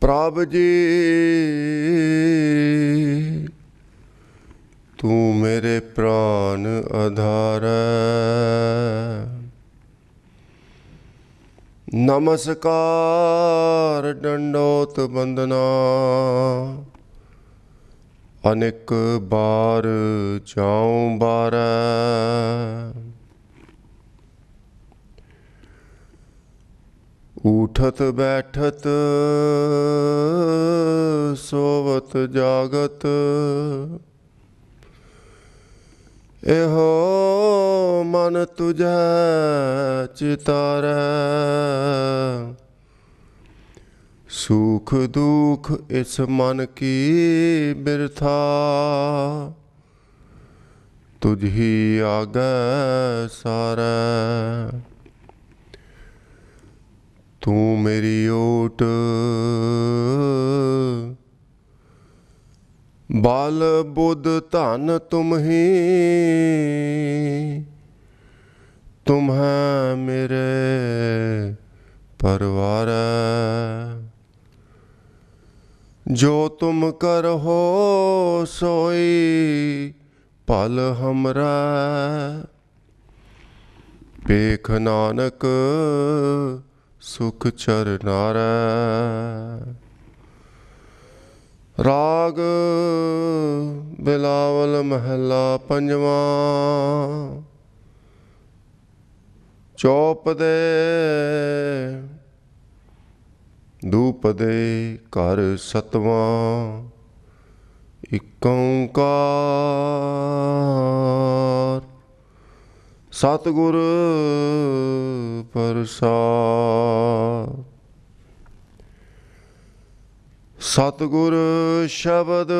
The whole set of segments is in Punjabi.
ਪ੍ਰਭ ਜੀ ਤੂੰ ਮੇਰੇ ਪ੍ਰਾਨ ਆਧਾਰ ਨਮਸਕਾਰ ਡੰਡੋਤ ਬੰਦਨਾ ਅਨੇਕ ਬਾਰ ਚਾਉ ਬਾਰਾ ਉਠਤ ਬੈਠਤ ਸੋਵਤ ਜਾਗਤ ਇਹੋ ਮਨ ਤੁਝੈ ਚਿਤਾਰੈ ਸੁਖ ਦੁਖ ਇਸ ਮਨ ਕੀ ਬਿਰਥਾ ਹੀ ਆਗੈ ਸਾਰਾ ਤੂੰ ਮੇਰੀ ਓਟ ਬਾਲ ਬੁੱਧ ਧਨ ਤੁਮਹੀ ਤੁਮਹਾ ਮੇਰੇ ਪਰਵਾਰ ਜੋ ਤੁਮ ਕਰਹੋ ਸੋਈ ਪਲ ਹਮਰਾ ਪੇਖ ਨਾਨਕ ਸੁਖ ਚਰਨਾਰੈ ਰਾਗ ਬਿਲਾਵਲ ਮਹਿਲਾ ਪੰਜਵਾਂ ਚੋਪ ਦੇ ਦੂਪ ਦੇ ਘਰ ਸਤਵਾਂ ਇਕ ਓੰਕਾਰ ਸਤਗੁਰ ਪ੍ਰਸਾਦ ਸਤਗੁਰ ਸ਼ਬਦ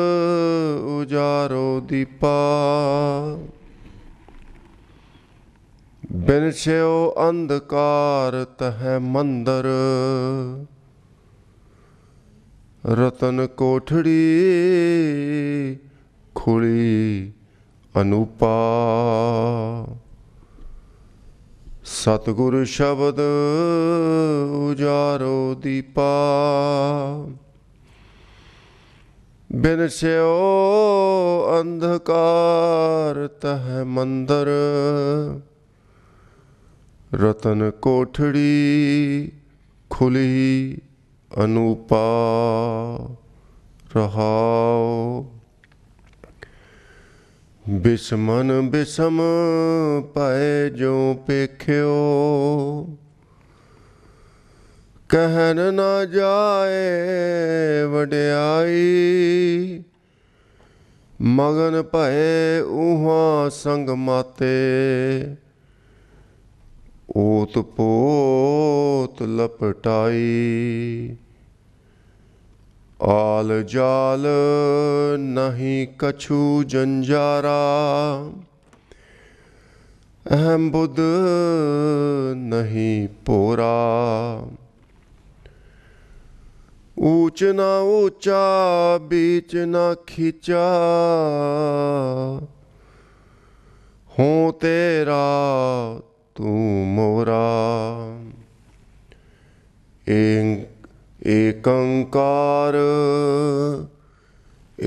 ਉਜਾਰੋ ਦੀਪਾ ਬਿਨ ਛਿਓ ਅੰਧਕਾਰ ਤਹੈ ਮੰਦਰ ਰਤਨ ਕੋਠੜੀ ਖੁਲੀ ਅਨੂਪਾ ਸਤਗੁਰ ਸ਼ਬਦ ਉਜਾਰੋ ਦੀਪਾ ਬਿਨ ਸਿਓ ਅੰਧਕਾਰ ਤਹ ਮੰਦਰ ਰਤਨ ਕੋਠੜੀ ਖੁਲੀ ਅਨੂਪਾ ਰਹਾਓ ਬਿਸਮਨ ਬਿਸਮ ਪਾਏ ਜੋ ਪੇਖਿਓ ਕਹਿਨ ਨਾ ਜਾਏ ਵਡਿਆਈ ਮਗਨ ਭਏ ਉਹਾਂ ਸੰਗ ਮਾਤੇ ਓਤ ਪੋਤ ਲਪਟਾਈ ਆਲ ਜਾਲ ਨਹੀਂ ਕਛੂ ਜੰਜਾਰਾ ਅਹਮ ਬੁੱਧ ਨਹੀਂ ਪੋਰਾ ਉੱਚ ਨਾ ਉੱਚਾ ਵਿੱਚ ਨਾ ਖਿਚਾ ਹੂੰ ਤੇਰਾ ਤੂੰ ਮੋਰਾ ਇੰਕ ਏਕੰਕਾਰ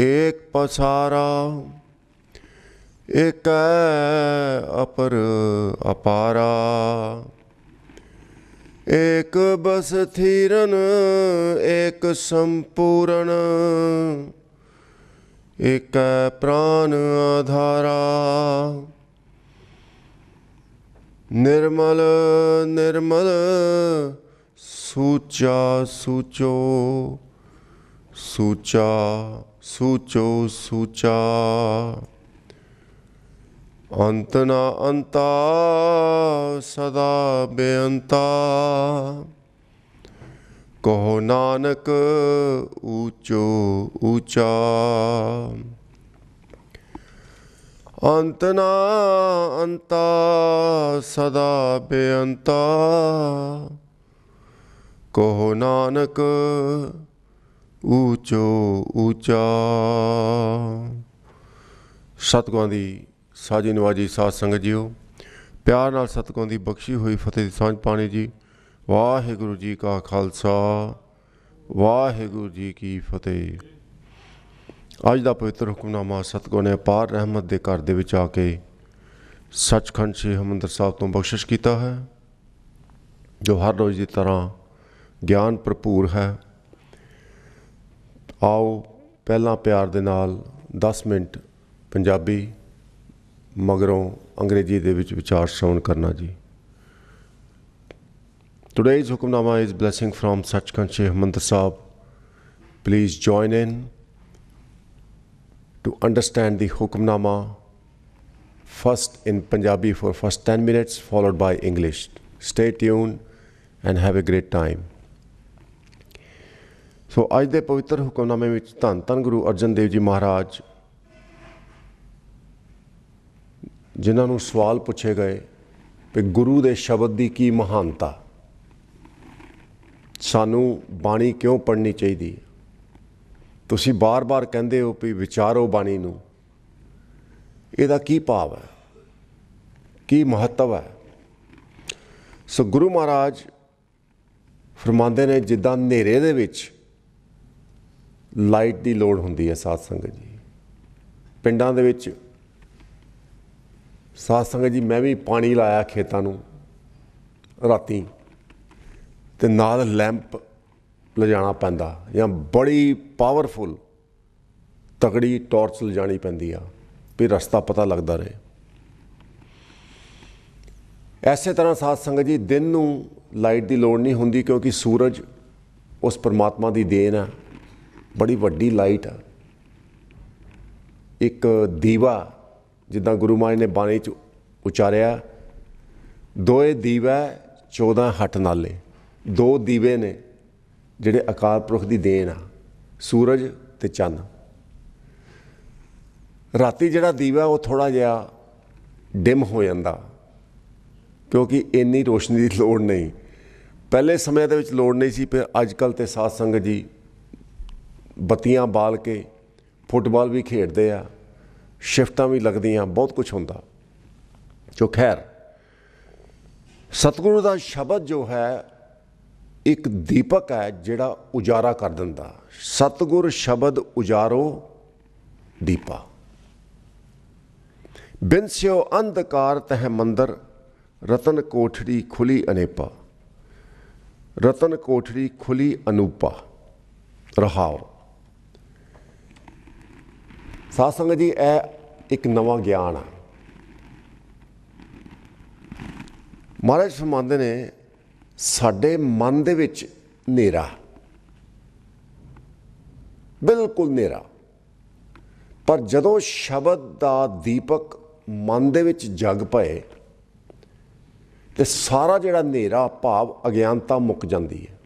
ਏਕ ਪਸਾਰਾ ਇਕ ਅਪਰ ਅਪਾਰਾ ਇਕ ਬਸ ਥੀਰਨ ਏਕ ਸੰਪੂਰਨ ਇਕ ਪ੍ਰਾਨ ਆਧਾਰਾ ਨਿਰਮਲ ਨਿਰਮਲ ਸੂਚਾ ਸੂਚੋ ਸੂਚਾ ਸੂਚੋ ਸੂਚਾ ਅੰਤ ਨਾ ਅੰਤਾ ਸਦਾ ਬੇਅੰਤਾ ਕੋ ਨਾਨਕ ਉਚੋ ਉਚਾ ਅੰਤ ਨਾ ਅੰਤਾ ਸਦਾ ਬੇਅੰਤਾ ਕਹੋ ਨਾਨਕ ਉਚੋ ਉਚਾ ਸਤਗੁਰਾਂ ਦੀ ਸਾਜੀ ਨਵਾਜੀ ਸਾਧ ਸੰਗਤ ਜੀਓ ਪਿਆਰ ਨਾਲ ਸਤਗੁਰਾਂ ਦੀ ਬਖਸ਼ੀ ਹੋਈ ਫਤਿਹ ਦੀ ਸਾਂਝ ਪਾਣੀ ਜੀ ਵਾਹਿਗੁਰੂ ਜੀ ਕਾ ਖਾਲਸਾ ਵਾਹਿਗੁਰੂ ਜੀ ਕੀ ਫਤਿਹ ਅੱਜ ਦਾ ਪਵਿੱਤਰ ਹੁਕਮਨਾਮਾ ਸਤਗੁਰ ਨੇ ਪਾਰ ਰਹਿਮਤ ਦੇ ਘਰ ਦੇ ਵਿੱਚ ਆ ਕੇ ਸੱਚਖੰਡ ਸ੍ਰੀ ਹਮੰਦਰ ਸਾਹਿਬ ਤੋਂ ਬਖਸ਼ਿਸ਼ ਕੀਤਾ ਹੈ ਜੋ ਹਰ ਰੋਜ਼ ਦੀ ਤਰ੍ਹਾਂ ਗਿਆਨ ਭਰਪੂਰ ਹੈ ਆਓ ਪਹਿਲਾਂ ਪਿਆਰ ਦੇ ਨਾਲ 10 ਮਿੰਟ ਪੰਜਾਬੀ ਮਗਰੋਂ ਅੰਗਰੇਜ਼ੀ ਦੇ ਵਿੱਚ ਵਿਚਾਰ ਸ਼ੌਣ ਕਰਨਾ ਜੀ today's Hukamnama is blessing from Sachkhand ਸ਼ੇਖ ਮੰਦਰ Sahib please join in to understand the Hukamnama first in Punjabi for first 10 minutes followed by English stay tune and have a great time so ਅੱਜ ਦੇ ਪਵਿੱਤਰ ਹੁਕਮਨਾਮੇ ਵਿੱਚ ਧੰਨ ਧੰਨ ਗੁਰੂ ਅਰਜਨ ਦੇਵ ਜੀ ਮਹਾਰਾਜ ਜਿਨ੍ਹਾਂ ਨੂੰ ਸਵਾਲ ਪੁੱਛੇ ਗਏ ਕਿ ਗੁਰੂ ਦੇ ਸ਼ਬਦ ਦੀ ਕੀ ਮਹਾਨਤਾ ਸਾਨੂੰ ਬਾਣੀ ਕਿਉਂ ਪੜ੍ਹਨੀ ਚਾਹੀਦੀ ਤੁਸੀਂ ਬਾਰ-ਬਾਰ ਕਹਿੰਦੇ ਹੋ ਕਿ ਵਿਚਾਰੋ ਬਾਣੀ ਨੂੰ ਇਹਦਾ ਕੀ ਭਾਵ ਹੈ ਕੀ ਮਹੱਤਵ ਹੈ ਸੋ ਗੁਰੂ ਮਹਾਰਾਜ ਫਰਮਾਉਂਦੇ ਨੇ ਜਿੱਦਾਂ ਹਨੇਰੇ ਦੇ ਵਿੱਚ ਲਾਈਟ ਦੀ ਲੋੜ ਹੁੰਦੀ ਹੈ ਸਾਧ ਸੰਗਤ ਜੀ ਪਿੰਡਾਂ ਦੇ ਵਿੱਚ ਸਾਧ ਸੰਗਤ ਜੀ ਮੈਂ ਵੀ ਪਾਣੀ ਲਾਇਆ ਖੇਤਾਂ ਨੂੰ ਰਾਤੀ ਤੇ ਨਾਲ ਲੈਂਪ ਲਿਜਾਣਾ ਪੈਂਦਾ ਜਾਂ ਬੜੀ ਪਾਵਰਫੁਲ ਤਗੜੀ ਟਾਰਚ ਲਿਜਾਣੀ ਪੈਂਦੀ ਆ ਵੀ ਰਸਤਾ ਪਤਾ ਲੱਗਦਾ ਰਹੇ ਐਸੇ ਤਰ੍ਹਾਂ ਸਾਧ ਸੰਗਤ ਜੀ ਦਿਨ ਨੂੰ ਲਾਈਟ ਦੀ ਲੋੜ ਨਹੀਂ ਹੁੰਦੀ ਕਿਉਂਕਿ ਸੂਰਜ ਉਸ ਪਰਮਾਤਮਾ ਦੀ ਦੇਣ ਆ ਬੜੀ ਵੱਡੀ ਲਾਈਟ ਆ ਇੱਕ ਦੀਵਾ ਜਿੱਦਾਂ ਗੁਰੂ ਮਹਾਰਾਜ ਨੇ ਬਾਣੀ ਚ ਉਚਾਰਿਆ ਦੋਏ ਦੀਵਾ 14 ਹੱਟ ਨਾਲੇ ਦੋ ਦੀਵੇ ਨੇ ਜਿਹੜੇ ਅਕਾਲ ਪੁਰਖ ਦੀ ਦੇਣ ਆ ਸੂਰਜ ਤੇ ਚੰਨ ਰਾਤੀ ਜਿਹੜਾ ਦੀਵਾ ਉਹ ਥੋੜਾ ਜਿਹਾ ਡਿਮ ਹੋ ਜਾਂਦਾ ਕਿਉਂਕਿ ਇੰਨੀ ਰੋਸ਼ਨੀ ਦੀ ਲੋੜ ਨਹੀਂ ਪਹਿਲੇ ਸਮੇਂ ਦੇ ਵਿੱਚ ਲੋੜ ਨਹੀਂ ਸੀ ਪਰ ਅੱਜ ਕੱਲ ਤੇ ਸਾਧ ਸੰਗਤ ਜੀ ਬੱਤੀਆਂ ਬਾਲ ਕੇ ਫੁੱਟਬਾਲ ਵੀ ਖੇਡਦੇ ਆ ਸ਼ਿਫਟਾਂ ਵੀ ਲੱਗਦੀਆਂ ਬਹੁਤ ਕੁਝ ਹੁੰਦਾ ਜੋ ਖੈਰ ਸਤਿਗੁਰੂ ਦਾ ਸ਼ਬਦ ਜੋ ਹੈ ਇੱਕ ਦੀਪਕ ਹੈ ਜਿਹੜਾ ਉਜਾਰਾ ਕਰ ਦਿੰਦਾ ਸਤਗੁਰ ਸ਼ਬਦ ਉਜਾਰੋ ਦੀਪਾ ਬਿਨਸਿਓ ਅੰਧਕਾਰ ਤਹ ਮੰਦਰ ਰਤਨ ਕੋਠੜੀ ਖੁਲੀ ਅਨੇਪਾ ਰਤਨ ਕੋਠੜੀ ਖੁਲੀ ਅਨੂਪਾ ਰਹਾਓ ਸਾਧ ਸੰਗਤ ਜੀ ਇਹ ਇੱਕ ਨਵਾਂ ਗਿਆਨ ਆ ਮਹਾਰਾਜ ਫਰਮਾਉਂਦੇ ਨੇ ਸਾਡੇ ਮਨ ਦੇ ਵਿੱਚ ਹਨੇਰਾ ਬਿਲਕੁਲ ਹਨੇਰਾ ਪਰ ਜਦੋਂ ਸ਼ਬਦ ਦਾ ਦੀਪਕ ਮਨ ਦੇ ਵਿੱਚ ਜਗ ਪਏ ਤੇ ਸਾਰਾ ਜਿਹੜਾ ਹਨੇਰਾ ਭਾਵ ਅਗਿਆਨਤਾ ਮੁੱਕ ਜਾਂਦੀ ਹੈ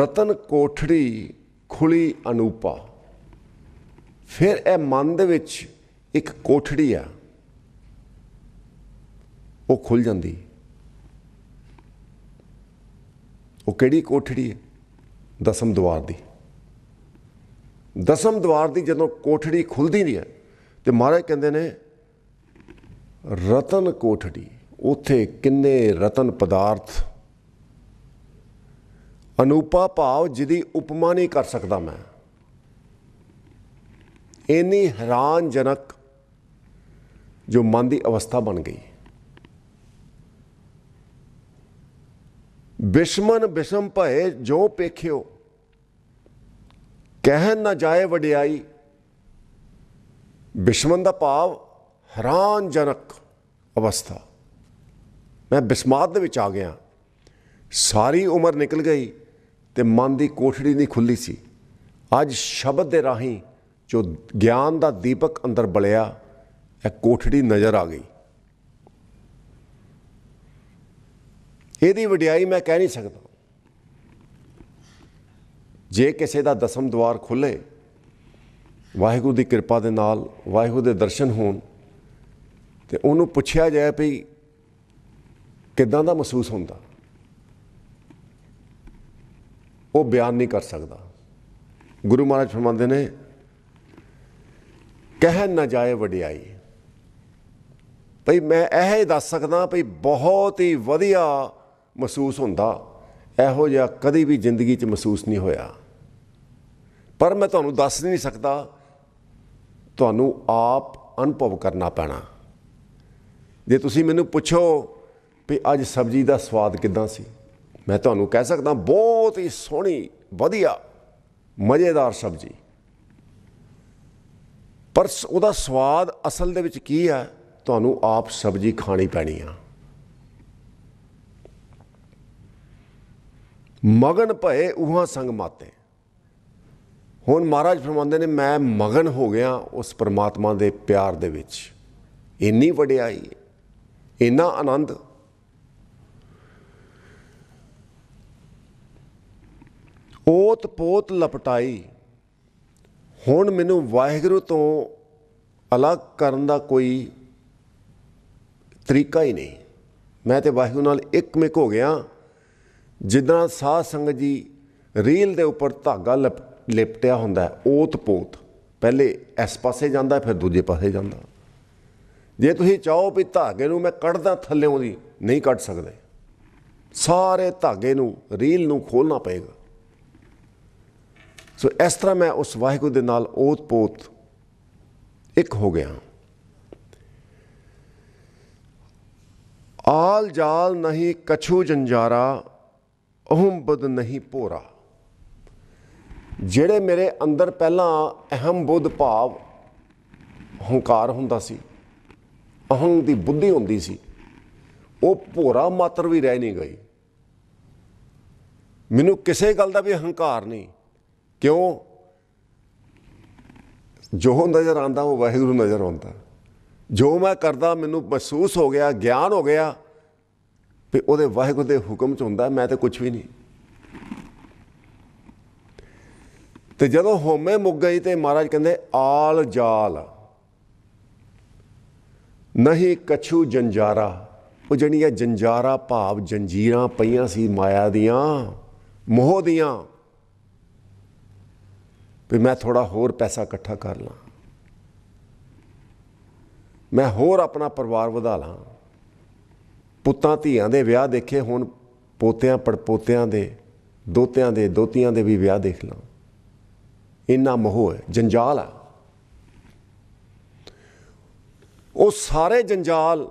ਰਤਨ ਕੋਠੜੀ ਖੁਲੀ ਅਨੂਪਾ ਫਿਰ ਇਹ ਮਨ ਦੇ ਵਿੱਚ ਇੱਕ ਕੋਠੜੀ ਆ ਉਹ ਖੁੱਲ ਜਾਂਦੀ ਉਹ ਕਿਹੜੀ ਕੋਠੜੀ ਹੈ ਦਸਮ ਦਵਾਰ ਦੀ ਦਸਮ ਦਵਾਰ ਦੀ ਜਦੋਂ ਕੋਠੜੀ ਖੁੱਲਦੀ ਨਹੀਂ ਹੈ ਤੇ ਮਹਾਰਾਜ ਕਹਿੰਦੇ ਨੇ ਰਤਨ ਕੋਠੜੀ ਉੱਥੇ ਕਿੰਨੇ ਰਤਨ ਪਦਾਰਥ ਅਨੂਪਾ ਭਾਵ ਜਿਹਦੀ ਉਪਮਾ ਨਹੀਂ ਕਰ ਸਕਦਾ ਮੈਂ ਇੰਨੀ ਹੈਰਾਨਜਨਕ ਜੋ ਮਨ ਦੀ ਅਵਸਥਾ ਬਣ ਗਈ ਬਿਸ਼ਮਨ ਬਿਸ਼ਮ ਭਏ ਜੋ ਪੇਖਿਓ ਕਹਿਣ ਨਾ ਜਾਏ ਵਡਿਆਈ ਬਿਸ਼ਮਨ ਦਾ ਭਾਵ ਹੈਰਾਨਜਨਕ ਅਵਸਥਾ ਮੈਂ ਬਿਸਮਾਤ ਦੇ ਵਿੱਚ ਆ ਗਿਆ ਸਾਰੀ ਉਮਰ ਨਿਕਲ ਗਈ ਤੇ ਮਨ ਦੀ ਕੋਠੜੀ ਨਹੀਂ ਖੁੱਲੀ ਸੀ ਅੱਜ ਸ਼ਬਦ ਦੇ ਰਾਹੀਂ ਜੋ ਗਿਆਨ ਦਾ ਦੀਪਕ ਅੰਦਰ ਬਲਿਆ ਇਹ ਕੋਠੜੀ ਨਜ਼ਰ ਆ ਗਈ ਇਹਦੀ ਵਡਿਆਈ ਮੈਂ ਕਹਿ ਨਹੀਂ ਸਕਦਾ ਜੇ ਕਿਸੇ ਦਾ ਦਸਮ ਦਵਾਰ ਖੁੱਲੇ ਵਾਹਿਗੁਰੂ ਦੀ ਕਿਰਪਾ ਦੇ ਨਾਲ ਵਾਹਿਗੁਰੂ ਦੇ ਦਰਸ਼ਨ ਹੋਣ ਤੇ ਉਹਨੂੰ ਪੁੱਛਿਆ ਜਾਏ ਭਈ ਕਿਦਾਂ ਦਾ ਮਹਿਸੂਸ ਹੁੰਦਾ ਉਹ ਬਿਆਨ ਨਹੀਂ ਕਰ ਸਕਦਾ ਗੁਰੂ ਮਹਾਰਾਜ ਫਰਮਾਉਂਦੇ ਨੇ ਕਹਿ ਨਾ ਜਾਏ ਵਡਿਆਈ ਭਈ ਮੈਂ ਇਹ ਦੱਸ ਸਕਦਾ ਭਈ ਬਹੁਤ ਹੀ ਵਧੀਆ ਮਹਿਸੂਸ ਹੁੰਦਾ ਇਹੋ ਜਿਹਾ ਕਦੀ ਵੀ ਜ਼ਿੰਦਗੀ 'ਚ ਮਹਿਸੂਸ ਨਹੀਂ ਹੋਇਆ ਪਰ ਮੈਂ ਤੁਹਾਨੂੰ ਦੱਸ ਨਹੀਂ ਸਕਦਾ ਤੁਹਾਨੂੰ ਆਪ ਅਨੁਭਵ ਕਰਨਾ ਪੈਣਾ ਜੇ ਤੁਸੀਂ ਮੈਨੂੰ ਪੁੱਛੋ ਵੀ ਅੱਜ ਸਬਜ਼ੀ ਦਾ ਸਵਾਦ ਕਿਦਾਂ ਸੀ ਮੈਂ ਤੁਹਾਨੂੰ ਕਹਿ ਸਕਦਾ ਬਹੁਤ ਹੀ ਸੋਹਣੀ ਵਧੀਆ ਮਜ਼ੇਦਾਰ ਸਬਜ਼ੀ ਪਰ ਉਹਦਾ ਸਵਾਦ ਅਸਲ ਦੇ ਵਿੱਚ ਕੀ ਹੈ ਤੁਹਾਨੂੰ ਆਪ ਸਬਜ਼ੀ ਖਾਣੀ ਪੈਣੀ ਆ ਮਗਨ ਭਏ ਉਹਾਂ ਸੰਗ ਮਾਤੇ ਹੁਣ ਮਹਾਰਾਜ ਫਰਮਾਉਂਦੇ ਨੇ ਮੈਂ ਮਗਨ ਹੋ ਗਿਆ ਉਸ ਪਰਮਾਤਮਾ ਦੇ ਪਿਆਰ ਦੇ ਵਿੱਚ ਇੰਨੀ ਵਡਿਆਈ ਇੰਨਾ ਆਨੰਦ ਪੋਤ ਪੋਤ ਲਪਟਾਈ ਹੁਣ ਮੈਨੂੰ ਵਾਹਿਗੁਰੂ ਤੋਂ ਅਲੱਗ ਕਰਨ ਦਾ ਕੋਈ ਤਰੀਕਾ ਹੀ ਨਹੀਂ ਮੈਂ ਤੇ ਵਾਹਿਗੁਰੂ ਨਾਲ ਇੱਕਮਿਕ ਹੋ ਗਿਆ ਜਿੱਦਾਂ ਸਾਧ ਸੰਗਤ ਜੀ ਰੀਲ ਦੇ ਉੱਪਰ ਧਾਗਾ ਲਿਪਟਿਆ ਹੁੰਦਾ ਓਤ ਪੋਤ ਪਹਿਲੇ ਇਸ ਪਾਸੇ ਜਾਂਦਾ ਫਿਰ ਦੂਜੇ ਪਾਸੇ ਜਾਂਦਾ ਜੇ ਤੁਸੀਂ ਚਾਹੋ ਵੀ ਧਾਗੇ ਨੂੰ ਮੈਂ ਕੱਢਦਾ ਥੱਲੇੋਂ ਦੀ ਨਹੀਂ ਕੱਢ ਸਕਦੇ ਸਾਰੇ ਧਾਗੇ ਨੂੰ ਰੀਲ ਨੂੰ ਖੋਲਣਾ ਪਏਗਾ ਸੋ ਇਸ ਤਰ੍ਹਾਂ ਮੈਂ ਉਸ ਵਾਹਿਗੁਰੂ ਦੇ ਨਾਲ ਓਤ-ਪੋਤ ਇੱਕ ਹੋ ਗਿਆ ਆਲ ਜਾਲ ਨਹੀਂ ਕਛੂ ਜੰਜਾਰਾ ਅਹੰ ਬੁੱਧ ਨਹੀਂ ਪੋਰਾ ਜਿਹੜੇ ਮੇਰੇ ਅੰਦਰ ਪਹਿਲਾਂ ਅਹੰ ਬੁੱਧ ਭਾਵ ਹੰਕਾਰ ਹੁੰਦਾ ਸੀ ਅਹੰ ਦੀ ਬੁੱਧੀ ਹੁੰਦੀ ਸੀ ਉਹ ਭੋਰਾ ਮਾਤਰ ਵੀ ਰਹਿ ਨਹੀਂ ਗਈ ਮੈਨੂੰ ਕਿਸੇ ਗੱਲ ਦਾ ਵੀ ਹੰਕਾਰ ਨਹੀਂ ਕਿਉਂ ਜੋ ਨਜ਼ਰ ਆਂਦਾ ਉਹ ਵਾਹਿਗੁਰੂ ਨਜ਼ਰ ਆਉਂਦਾ ਜੋ ਮੈਂ ਕਰਦਾ ਮੈਨੂੰ ਮਹਿਸੂਸ ਹੋ ਗਿਆ ਗਿਆਨ ਹੋ ਗਿਆ ਵੀ ਉਹਦੇ ਵਾਹਿਗੁਰੂ ਦੇ ਹੁਕਮ ਚ ਹੁੰਦਾ ਮੈਂ ਤੇ ਕੁਝ ਵੀ ਨਹੀਂ ਤੇ ਜਦੋਂ ਹੋਮੇ ਮੁੱਕ ਗਈ ਤੇ ਮਹਾਰਾਜ ਕਹਿੰਦੇ ਆਲ ਜਾਲ ਨਹੀਂ ਕਛੂ ਜੰਜਾਰਾ ਉਹ ਜਣੀਆਂ ਜੰਜਾਰਾ ਭਾਵ ਜੰਜੀਰਾਂ ਪਈਆਂ ਸੀ ਮਾਇਆ ਦੀਆਂ ਮੋਹ ਦੀਆਂ ਵੀ ਮੈਂ ਥੋੜਾ ਹੋਰ ਪੈਸਾ ਇਕੱਠਾ ਕਰ ਲਾਂ ਮੈਂ ਹੋਰ ਆਪਣਾ ਪਰਿਵਾਰ ਵਧਾ ਲਾਂ ਪੁੱਤਾਂ ਧੀਆਂ ਦੇ ਵਿਆਹ ਦੇਖੇ ਹੁਣ ਪੋਤਿਆਂ ਪੜਪੋਤਿਆਂ ਦੇ ਦੋਤਿਆਂ ਦੇ ਦੋਤੀਆਂ ਦੇ ਵੀ ਵਿਆਹ ਦੇਖ ਲਾਂ ਇੰਨਾ ਮੋਹ ਹੈ ਜੰਜਾਲ ਆ ਉਹ ਸਾਰੇ ਜੰਜਾਲ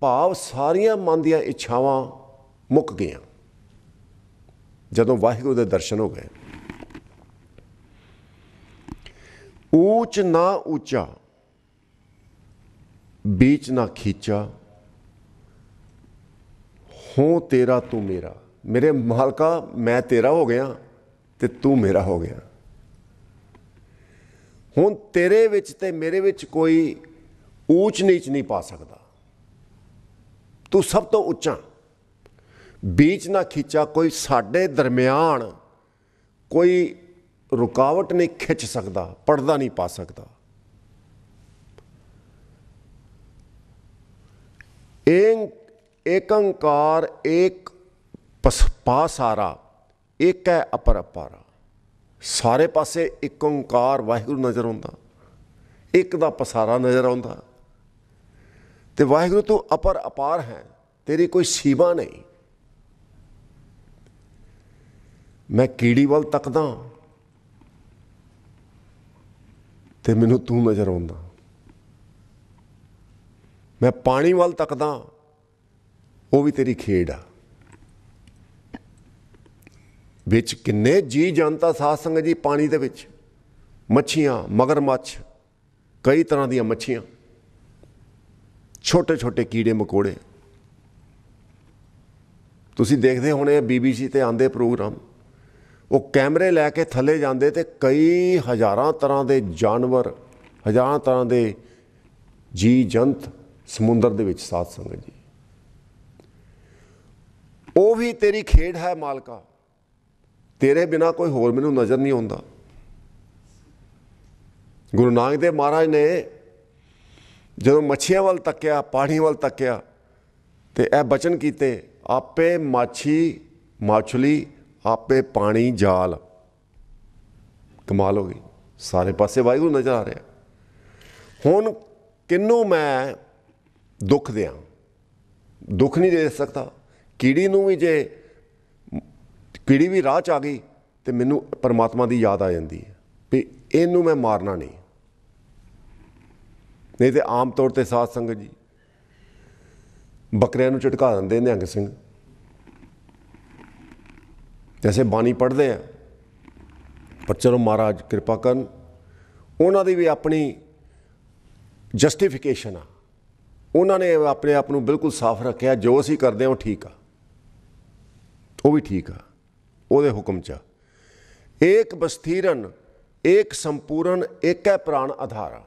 ਭਾਵ ਸਾਰੀਆਂ ਮਨ ਦੀਆਂ ਇੱਛਾਵਾਂ ਮੁੱਕ ਗਈਆਂ ਜਦੋਂ ਵਾਹਿਗੁਰੂ ਦੇ ਦਰਸ਼ਨ ਹੋ ਗਏ ਊਚ ਨਾ ਉੱਚਾ ਬੀਚ ਨਾ ਖੀਚਾ ਹੋ ਤੇਰਾ ਤੂੰ ਮੇਰਾ ਮੇਰੇ ਮਾਲਕਾ ਮੈਂ ਤੇਰਾ ਹੋ ਗਿਆ ਤੇ ਤੂੰ ਮੇਰਾ ਹੋ ਗਿਆ ਹੁਣ ਤੇਰੇ ਵਿੱਚ ਤੇ ਮੇਰੇ ਵਿੱਚ ਕੋਈ ਊਚ ਨੀਚ ਨਹੀਂ ਪਾ ਸਕਦਾ ਤੂੰ ਸਭ ਤੋਂ ਉੱਚਾ ਬੀਚ ਨਾ ਖਿੱਚਾ ਕੋਈ ਸਾਡੇ ਦਰਮਿਆਨ ਕੋਈ ਰੁਕਾਵਟ ਨਹੀਂ ਖਿੱਚ ਸਕਦਾ ਪਰਦਾ ਨਹੀਂ ਪਾ ਸਕਦਾ ਏਂ ਏਕੰਕਾਰ ਇੱਕ ਪਸਪਾ ਸਾਰਾ ਇੱਕ ਹੈ ਅਪਰ ਅਪਾਰ ਸਾਰੇ ਪਾਸੇ ਇੱਕ ਓੰਕਾਰ ਵਾਹਿਗੁਰੂ ਨਜ਼ਰ ਆਉਂਦਾ ਇੱਕ ਦਾ ਪਸਾਰਾ ਨਜ਼ਰ ਆਉਂਦਾ ਤੇ ਵਾਹਿਗੁਰੂ ਤੂੰ ਅਪਰ ਅਪਾਰ ਹੈ ਤੇਰੀ ਕੋਈ ਸੀਮਾ ਨਹੀਂ ਮੈਂ ਕੀੜੀ ਵੱਲ ਤੱਕਦਾ ਤੇ ਮੈਨੂੰ ਤੂੰ ਨਜ਼ਰ ਆਉਂਦਾ ਮੈਂ ਪਾਣੀ ਵੱਲ ਤੱਕਦਾ ਉਹ ਵੀ ਤੇਰੀ ਖੇਡ ਆ ਵਿੱਚ ਕਿੰਨੇ ਜੀ ਜਾਨਤਾ ਸਾਧ ਸੰਗਤ ਜੀ ਪਾਣੀ ਦੇ ਵਿੱਚ ਮੱਛੀਆਂ ਮਗਰਮੱਛ ਕਈ ਤਰ੍ਹਾਂ ਦੀਆਂ ਮੱਛੀਆਂ ਛੋਟੇ ਛੋਟੇ ਕੀੜੇ ਮਕੋੜੇ ਤੁਸੀਂ ਦੇਖਦੇ ਹੋਣੇ ਬੀਬੀਸੀ ਤੇ ਆਂਦੇ ਪ੍ਰੋਗਰਾਮ ਉਹ ਕੈਮਰੇ ਲੈ ਕੇ ਥੱਲੇ ਜਾਂਦੇ ਤੇ ਕਈ ਹਜ਼ਾਰਾਂ ਤਰ੍ਹਾਂ ਦੇ ਜਾਨਵਰ ਹਜ਼ਾਰਾਂ ਤਰ੍ਹਾਂ ਦੇ ਜੀ ਜੰਤ ਸਮੁੰਦਰ ਦੇ ਵਿੱਚ ਸਾਥ ਸੰਗਤ ਜੀ ਉਹ ਵੀ ਤੇਰੀ ਖੇਡ ਹੈ ਮਾਲਕਾ ਤੇਰੇ ਬਿਨਾ ਕੋਈ ਹੋਰ ਮੈਨੂੰ ਨਜ਼ਰ ਨਹੀਂ ਆਉਂਦਾ ਗੁਰੂ ਨਾਨਕ ਦੇਵ ਮਹਾਰਾਜ ਨੇ ਜਦੋਂ ਮੱਛੀਆਂ ਵੱਲ ਤੱਕਿਆ ਪਾਣੀ ਵੱਲ ਤੱਕਿਆ ਤੇ ਇਹ ਬਚਨ ਕੀਤੇ ਆਪੇ ਮਾਛੀ ਮਾਛਲੀ ਆਪੇ ਪਾਣੀ ਜਾਲ ਕਮਾਲ ਹੋ ਗਈ ਸਾਰੇ ਪਾਸੇ ਵਾਹਿਗੁਰੂ ਨਜ਼ਰ ਆ ਰਿਹਾ ਹੁਣ ਕਿੰਨੂ ਮੈਂ ਦੁੱਖ ਦਿਆਂ ਦੁੱਖ ਨਹੀਂ ਦੇ ਸਕਦਾ ਕੀੜੀ ਨੂੰ ਵੀ ਜੇ ਕੀੜੀ ਵੀ ਰਾਹ ਚ ਆ ਗਈ ਤੇ ਮੈਨੂੰ ਪਰਮਾਤਮਾ ਦੀ ਯਾਦ ਆ ਜਾਂਦੀ ਹੈ ਵੀ ਇਹਨੂੰ ਮੈਂ ਮਾਰਨਾ ਨਹੀਂ ਨਹੀਂ ਤੇ ਆਮ ਤੌਰ ਤੇ ਸਾਧ ਸੰਗਤ ਜੀ ਬੱਕਰਿਆਂ ਨੂੰ ਝਟਕਾ ਦਿੰਦੇ ਨਿਹੰਗ ਸਿੰਘ ਜੈਸੇ ਬਾਣੀ ਪੜਦੇ ਆ ਪਰ ਚਲੋ ਮਹਾਰਾਜ ਕਿਰਪਾ ਕਰਨ ਉਹਨਾਂ ਦੀ ਵੀ ਆਪਣੀ ਜਸਟੀਫਿਕੇਸ਼ਨ ਆ ਉਹਨਾਂ ਨੇ ਆਪਣੇ ਆਪ ਨੂੰ ਬਿਲਕੁਲ ਸਾਫ਼ ਰੱਖਿਆ ਜੋ ਅਸੀਂ ਕਰਦੇ ਹਾਂ ਉਹ ਠੀਕ ਆ ਉਹ ਵੀ ਠੀਕ ਆ ਉਹਦੇ ਹੁਕਮ 'ਚ ਇੱਕ ਬਸਥੀਰਨ ਇੱਕ ਸੰਪੂਰਨ ਇੱਕ ਹੈ ਪ੍ਰਾਣ ਆਧਾਰ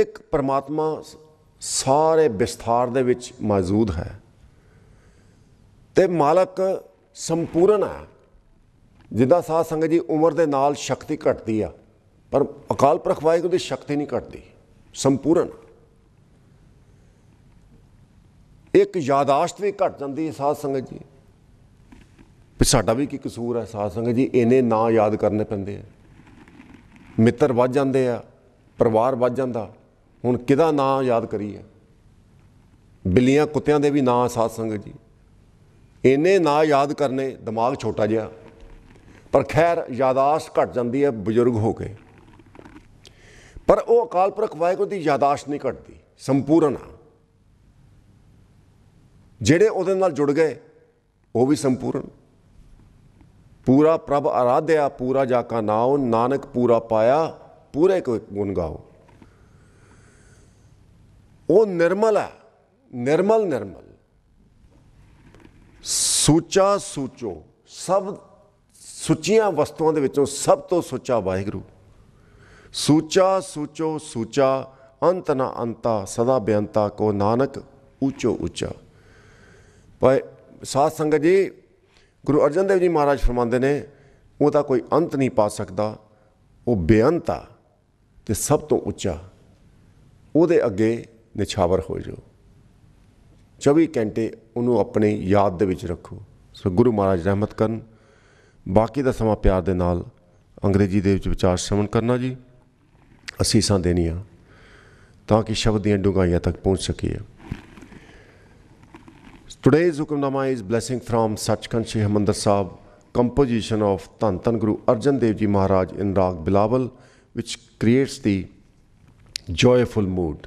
ਇੱਕ ਪਰਮਾਤਮਾ ਸਾਰੇ ਵਿਸਥਾਰ ਦੇ ਵਿੱਚ ਮੌਜੂਦ ਹੈ ਤੇ ਮਾਲਕ ਸੰਪੂਰਨ ਹੈ ਜਿੱਦਾਂ ਸਾਧ ਸੰਗਤ ਜੀ ਉਮਰ ਦੇ ਨਾਲ ਸ਼ਕਤੀ ਘਟਦੀ ਆ ਪਰ ਅਕਾਲ ਪੁਰਖ ਵਾਹਿਗੁਰੂ ਦੀ ਸ਼ਕਤੀ ਨਹੀਂ ਘਟਦੀ ਸੰਪੂਰਨ ਇੱਕ ਯਾਦਾਸ਼ਤ ਵੀ ਘਟ ਜਾਂਦੀ ਹੈ ਸਾਧ ਸੰਗਤ ਜੀ ਵੀ ਸਾਡਾ ਵੀ ਕੀ ਕਸੂਰ ਹੈ ਸਾਧ ਸੰਗਤ ਜੀ ਇਹਨੇ ਨਾਂ ਯਾਦ ਕਰਨੇ ਪੈਂਦੇ ਆ ਮਿੱਤਰ ਵੱਜ ਜਾਂਦੇ ਆ ਪਰਿਵਾਰ ਵੱਜ ਜਾਂਦਾ ਹੁਣ ਕਿਹਦਾ ਨਾਂ ਯਾਦ ਕਰੀਏ ਬਿੱਲੀਆਂ ਕੁੱਤਿਆਂ ਦੇ ਵੀ ਨਾਂ ਸਾਧ ਸੰਗਤ ਜੀ ਇਨੇ ਨਾ ਯਾਦ ਕਰਨੇ ਦਿਮਾਗ ਛੋਟਾ ਜਿਹਾ ਪਰ ਖੈਰ ਯਾਦਾਸ਼ਤ ਘਟ ਜਾਂਦੀ ਹੈ ਬਜ਼ੁਰਗ ਹੋ ਕੇ ਪਰ ਉਹ ਅਕਾਲ ਪੁਰਖ ਵਾਹਿਗੁਰੂ ਦੀ ਯਾਦਾਸ਼ਤ ਨਹੀਂ ਘਟਦੀ ਸੰਪੂਰਨ ਜਿਹੜੇ ਉਹਦੇ ਨਾਲ ਜੁੜ ਗਏ ਉਹ ਵੀ ਸੰਪੂਰਨ ਪੂਰਾ ਪ੍ਰਭ ਆਰਾਧਿਆ ਪੂਰਾ ਜਾ ਕਾ ਨਾਉ ਨਾਨਕ ਪੂਰਾ ਪਾਇਆ ਪੂਰੇ ਕੋ ਗੁਣ ਗਾਓ ਉਹ ਨਿਰਮਲ ਹੈ ਨਿਰਮਲ ਨਿਰਮਲ ਸੂਚਾ ਸੂਚੋ ਸਭ ਸੁੱਚੀਆਂ ਵਸਤੂਆਂ ਦੇ ਵਿੱਚੋਂ ਸਭ ਤੋਂ ਸੁੱਚਾ ਵਾਹਿਗੁਰੂ ਸੂਚਾ ਸੂਚੋ ਸੂਚਾ ਅੰਤ ਨਾ ਅੰਤਾ ਸਦਾ ਬੇਅੰਤਾ ਕੋ ਨਾਨਕ ਉੱਚੋ ਉੱਚਾ ਪਰ ਸਾਧ ਸੰਗਤ ਜੀ ਗੁਰੂ ਅਰਜਨ ਦੇਵ ਜੀ ਮਹਾਰਾਜ ਫਰਮਾਉਂਦੇ ਨੇ ਉਹ ਤਾਂ ਕੋਈ ਅੰਤ ਨਹੀਂ ਪਾ ਸਕਦਾ ਉਹ ਬੇਅੰਤਾ ਤੇ ਸਭ ਤੋਂ ਉੱਚਾ ਉਹਦੇ ਅੱਗੇ ਨਿਛਾਵਰ ਹੋ ਜਾਓ 24 ਘੰਟੇ ਉਹਨੂੰ ਆਪਣੇ ਯਾਦ ਦੇ ਵਿੱਚ ਰੱਖੋ ਸੋ ਗੁਰੂ ਮਹਾਰਾਜ ਰਹਿਮਤ ਕਰਨ ਬਾਕੀ ਦਾ ਸਮਾਂ ਪਿਆਰ ਦੇ ਨਾਲ ਅੰਗਰੇਜ਼ੀ ਦੇ ਵਿੱਚ ਵਿਚਾਰ ਸ਼ਮਨ ਕਰਨਾ ਜੀ ਅਸੀਸਾਂ ਦੇਣੀਆਂ ਤਾਂ ਕਿ ਸ਼ਬਦ ਦੀਆਂ ਡੂੰਘਾਈਆਂ ਤੱਕ ਪਹੁੰਚ ਸਕੇ today's Hukamnama is blessing from Sachkhand Sri Harmandir Sahib composition of ਧੰਨ ਧੰਨ ਗੁਰੂ ਅਰਜਨ ਦੇਵ ਜੀ ਮਹਾਰਾਜ ਇਨ ਰਾਗ ਬਿਲਾਵਲ ਵਿਚ creates the joyful mood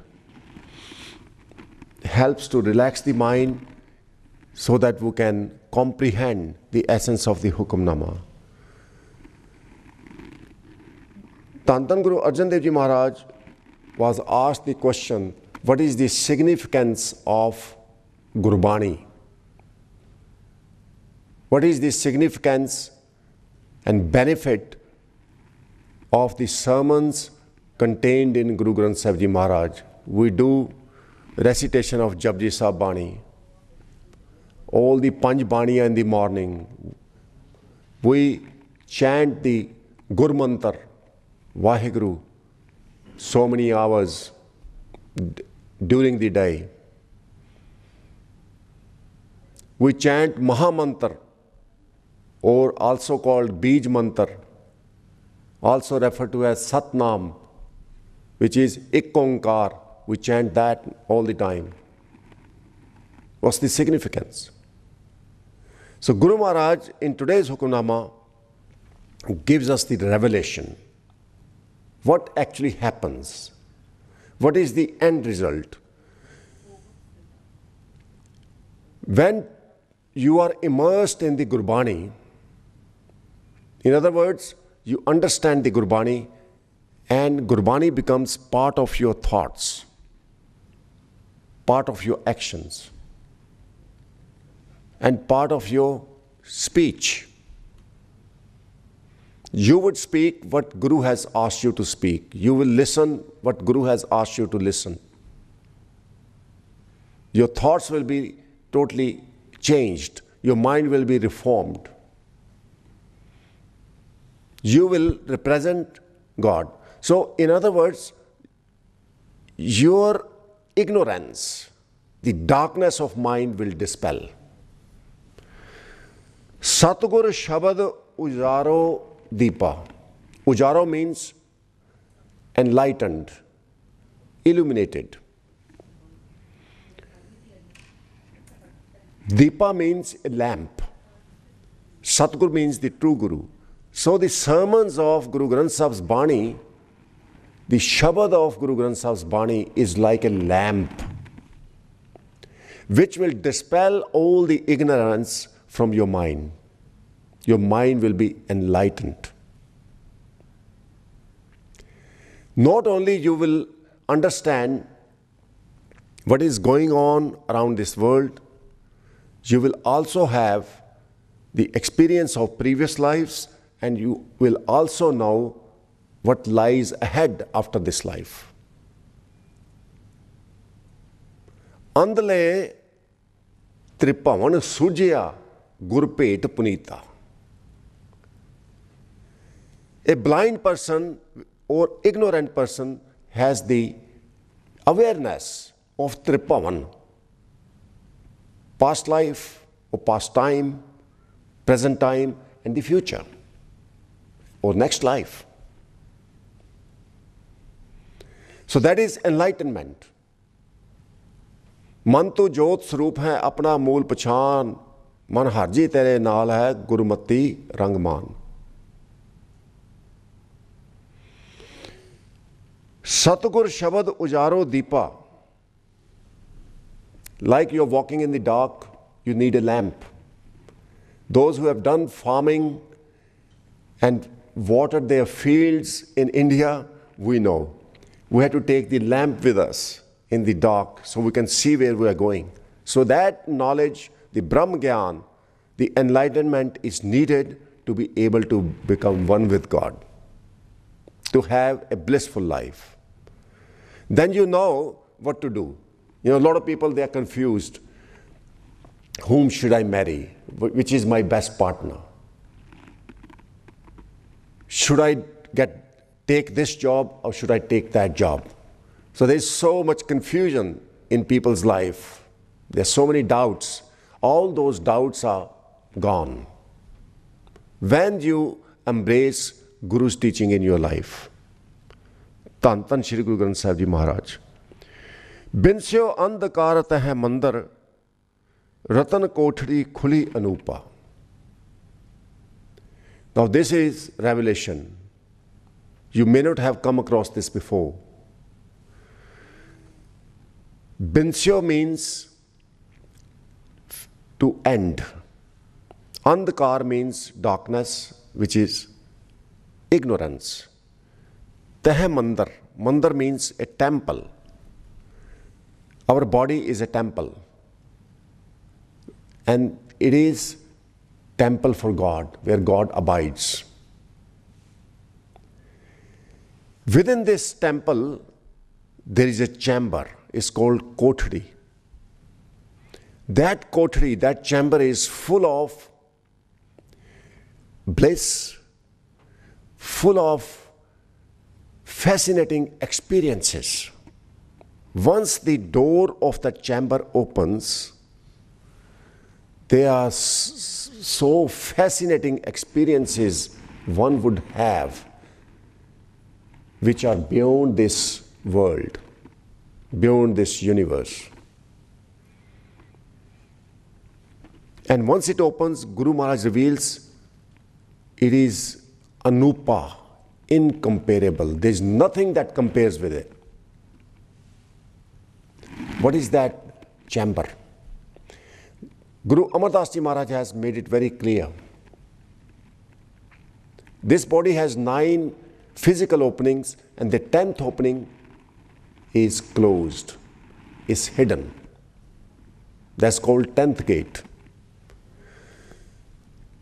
helps to relax the mind so that we can comprehend the essence of the Hukamnama. Tantan Guru Arjan Dev Ji Maharaj was asked the question, what is the significance of Gurbani? What is the significance and benefit of the sermons contained in Guru Granth Sahib Ji Maharaj? We do recitation of Japji Sahib Bani, all the Panj Baniya in the morning. We chant the Gurmantar, Vaheguru, so many hours during the day. We chant Mahamantar, or also called Bij Mantar, also referred to as Satnam, which is Ikonkar. We chant that all the time. What's the significance? So Guru Maharaj in today's Hukunama gives us the revelation. What actually happens? What is the end result? When you are immersed in the Gurbani, in other words, you understand the Gurbani and Gurbani becomes part of your thoughts part of your actions and part of your speech. You would speak what Guru has asked you to speak. You will listen what Guru has asked you to listen. Your thoughts will be totally changed. Your mind will be reformed. You will represent God. So, in other words, your ignorance, the darkness of mind will dispel. Satguru Shabad Ujaro Deepa. Ujaro means enlightened, illuminated. Deepa means a lamp. Satguru means the true Guru. So the sermons of Guru Granth Sahib's Bani the Shabad of Guru Granth Sahib's Bani is like a lamp which will dispel all the ignorance from your mind. Your mind will be enlightened. Not only you will understand what is going on around this world, you will also have the experience of previous lives and you will also know what lies ahead after this life. And ಅಂದಲೇ ತ್ರಿಪವನ ಸುಜಿಯ ಗುರುಪೇಟ್ ಪುನೀತ A blind person or ignorant person has the awareness of Tripavan, past life or past time, present time, and the future or next life. So that is enlightenment. Enlightenment ਮਨ ਤੋਂ ਜੋਤ ਸਰੂਪ ਹੈ ਆਪਣਾ ਮੂਲ ਪਛਾਨ ਮਨ ਹਰਜੀ ਤੇਰੇ ਨਾਲ ਹੈ ਗੁਰਮਤੀ Satgur shabad ujaro ਉਜਾਰੋ like you're walking in the dark you need a lamp those who have done farming and watered their fields in india we know we had to take the lamp with us in the dark so we can see where we are going. So that knowledge, the Brahm Gyan, the enlightenment is needed to be able to become one with God, to have a blissful life. Then you know what to do. You know, a lot of people, they are confused. Whom should I marry? Which is my best partner? Should I get take this job or should I take that job? So there's so much confusion in people's life. There's so many doubts. All those doubts are gone. When you embrace Guru's teaching in your life, Tantan Shri Guru Granth Sahib Ji Maharaj. ਮਹਾਰਾਜ ਬਿਨਸਿਓ ਅੰਧਕਾਰ ਤਹਿ ਮੰਦਰ ਰਤਨ ਕੋਠੜੀ ਖੁਲੀ Now this is revelation. You may not have come across this before. Binsyo means to end. Andhkar means darkness, which is ignorance. Teh mandar. Mandar means a temple. Our body is a temple. And it is temple for God, where God abides. Within this temple, there is a chamber. It's called Kothri. That Kothri, that chamber is full of bliss, full of fascinating experiences. Once the door of the chamber opens, there are so fascinating experiences one would have which are beyond this world, beyond this universe. And once it opens, Guru Maharaj reveals it is anupa, incomparable. There is nothing that compares with it. What is that chamber? Guru Amar Maharaj has made it very clear. This body has nine physical openings and the 10th opening is closed, is hidden. That's called 10th gate.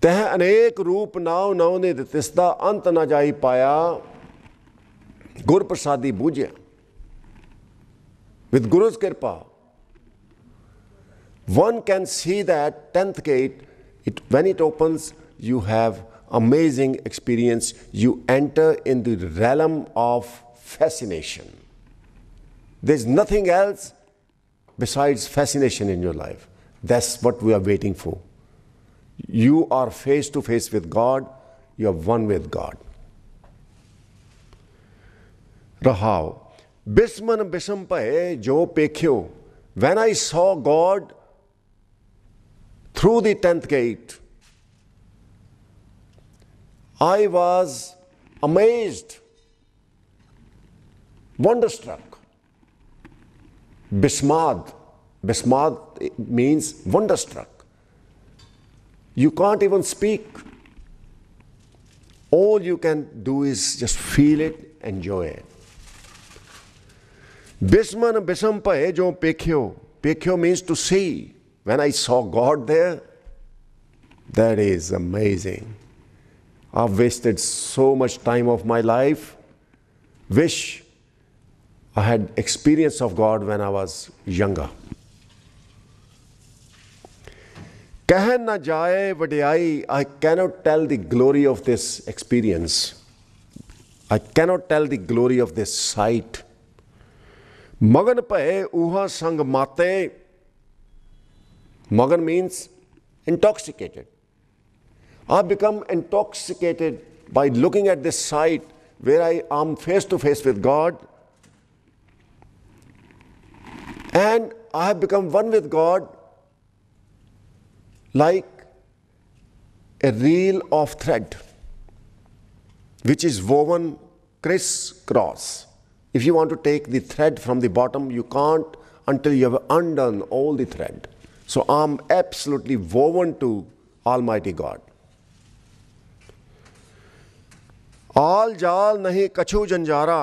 ਤਹ ਅਨੇਕ ਰੂਪ ਨਾਉ ਨਾਉ ਨੇ ਤਿਸ ਦਾ ਅੰਤ ਨਾ ਜਾਈ ਪਾਇਆ ਗੁਰ ਪ੍ਰਸਾਦੀ ਬੂਝਿਆ with guru's kirpa one can see that 10th gate it, when it opens you have amazing experience. You enter in the realm of fascination. There's nothing else besides fascination in your life. That's what we are waiting for. You are face to face with God, you are one with God. Rahav, Bisman Bisampaye Jo Pekyo. When I saw God through the tenth gate, I was amazed, wonderstruck, bismad. Bismad means wonderstruck. You can't even speak. All you can do is just feel it, enjoy it. Bisman hai jo pekyo. Pekyo means to see. When I saw God there, that is amazing. I've wasted so much time of my life. Wish I had experience of God when I was younger. Kahan na jaye vadiyai, I cannot tell the glory of this experience. I cannot tell the glory of this sight. Magan pae uha sang mate. Magan means intoxicated. I have become intoxicated by looking at this sight where I am face to face with God. And I have become one with God like a reel of thread which is woven crisscross. If you want to take the thread from the bottom, you can't until you have undone all the thread. So I'm absolutely woven to Almighty God. आल जाल नहीं कछु जंजारा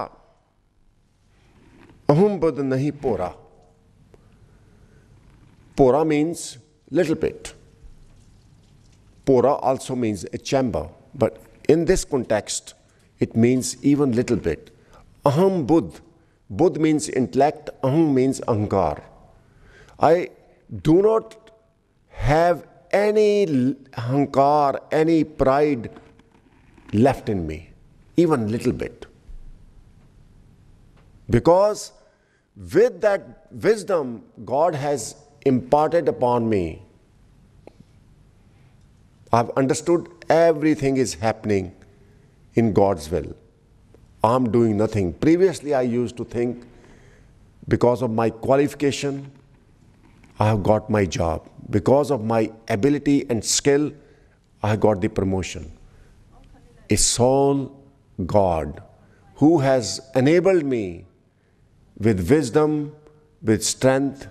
अहम अहमबद नहीं पोरा पोरा मीन्स लिटल पिट पोरा also means a chamber but in this context it means even little bit अहम बुद्ध बुद्ध मीन्स इंटलेक्ट अहम मीन्स अहंकार I do not have any अहंकार any pride left in me even little bit. Because with that wisdom God has imparted upon me, I've understood everything is happening in God's will. I'm doing nothing. Previously, I used to think because of my qualification, I have got my job. Because of my ability and skill, I got the promotion. It's all God who has enabled me with wisdom, with strength.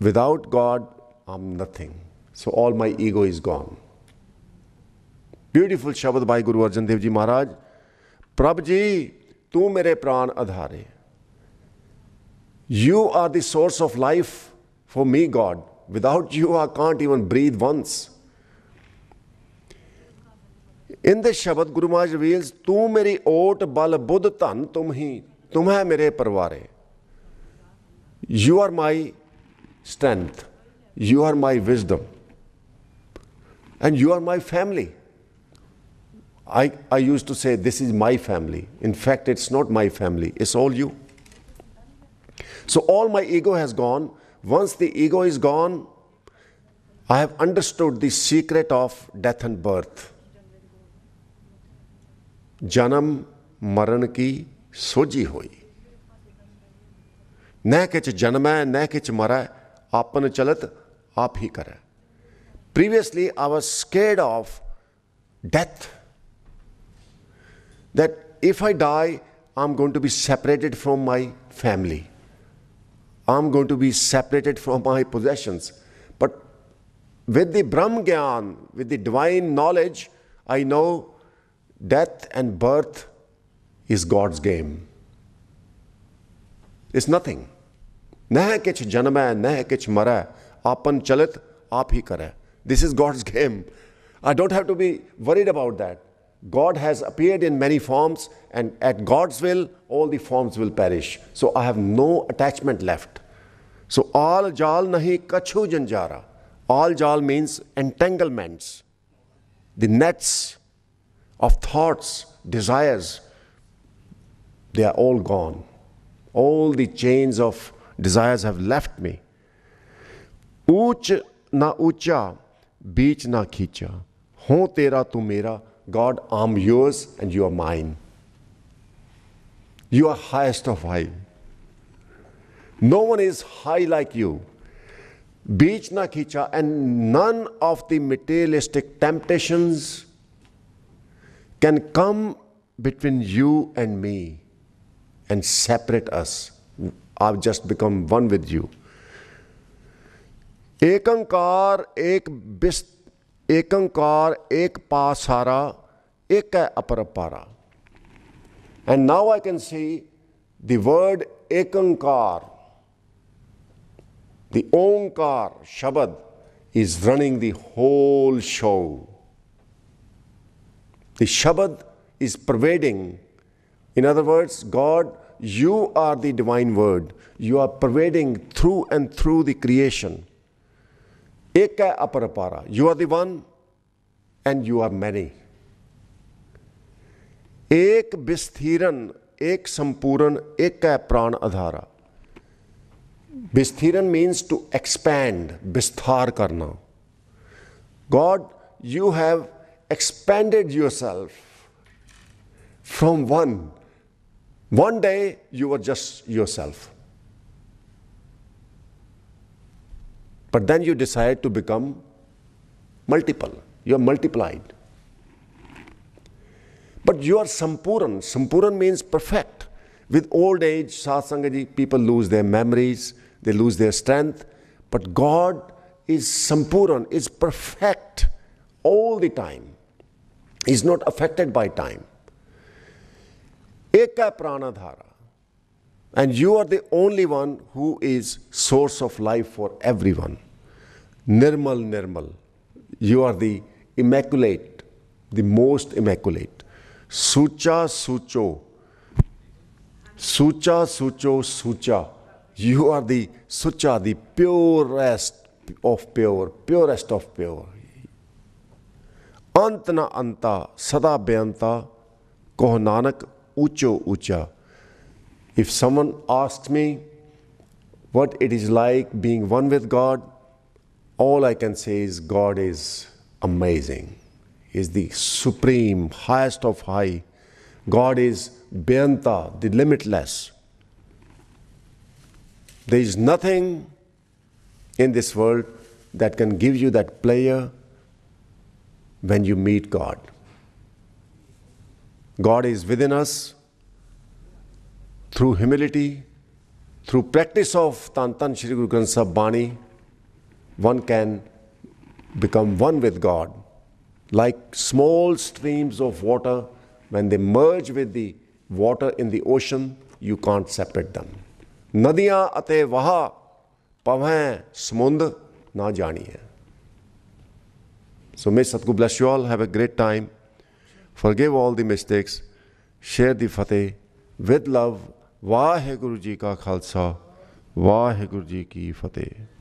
Without God, I'm nothing. So all my ego is gone. Beautiful Shabad by Guru Arjan Dev Ji Maharaj. Prabhuji, tu mere pran adhari. You are the source of life for me, God. Without you, I can't even breathe once. ਇੰਦੇ ਸ਼ਬਦ ਗੁਰੂ ਮਹਾਰਾਜ ਵੇਲਸ ਤੂੰ ਮੇਰੀ ਓਟ ਬਲ ਬੁੱਧ ਧਨ ਤੁਮ ਹੀ ਤੁਮ ਹੈ ਮੇਰੇ ਪਰਿਵਾਰੇ you are my strength you are my wisdom and you are my family I I used to say this is my family in fact it's not my family it's all you so all my ego has gone once the ego is gone I have understood the secret of death and birth ਜਨਮ ਮਰਨ ਕੀ ਸੋਝੀ ਹੋਈ ਨਹਿ ਕਿਚ ਜਨਮੈ ਨਹਿ ਕਿਚ ਮਰੈ ਆਪਨ ਚਲਤ ਆਪ ਹੀ ਕਰੈ previously i was scared of death that if i die i'm going to be separated from my family i'm going to be separated from my possessions but with the brahm gyan with the divine knowledge i know Death and birth is God's game. It's nothing. न है किछ जन्म है न है किछ मर है आपन चलित आप ही करे this is God's game I don't have God has appeared in many forms, and at God's will, all the forms will perish. So I have no attachment left. So all jal nahi kachu janjara. All jal means entanglements, the nets of thoughts, desires, they are all gone. All the chains of desires have left me. Uch na ucha, beech na kicha. Ho tera tu mera. God, I'm yours and you are mine. You are highest of high. No one is high like you. Beech na kicha, and none of the materialistic temptations can come between you and me and separate us. I've just become one with you. Ekankar ek bist ekankar ek pasara ek aparapara. And now I can see the word ekankar, the onkar, shabad, is running the whole show. The Shabad is pervading. In other words, God, you are the divine word. You are pervading through and through the creation. Eka aparapara. You are the one and you are many. Ek bisthiran, ek sampuran, ek pran adhara. Bisthiran means to expand, bisthar karna. God, you have expanded yourself from one. One day you were just yourself. But then you decide to become multiple. You are multiplied. But you are Sampuran. Sampuran means perfect. With old age, Satsangaji, people lose their memories, they lose their strength. But God is Sampuran, is perfect all the time is not affected by time. Eka Pranadhara. And you are the only one who is source of life for everyone. Nirmal, Nirmal. You are the immaculate, the most immaculate. Sucha, Sucho. Sucha, Sucho, Sucha. You are the Sucha, the purest of pure, purest of pure. ਅੰਤ ਨਾ ਅੰਤਾ ਸਦਾ ਬੇਅੰਤਾ ਕੋ If someone asks me what it is like being one with God, all I can say is God is amazing. He is the supreme, highest of high. God is Beyanta, the limitless. There is nothing in this world that can give you that pleasure when you meet God. God is within us through humility, through practice of Tantan Shri Guru Granth Sahib Bani, one can become one with God, like small streams of water, when they merge with the water in the ocean, you can't separate them. Nadia अते vaha पवें smund na जानिए So may Satguru bless you all. Have a great time. Forgive all the mistakes. Share the Fateh with love. Vaheguru Ji ka Khalsa. Waheguru Guruji Ki Fateh.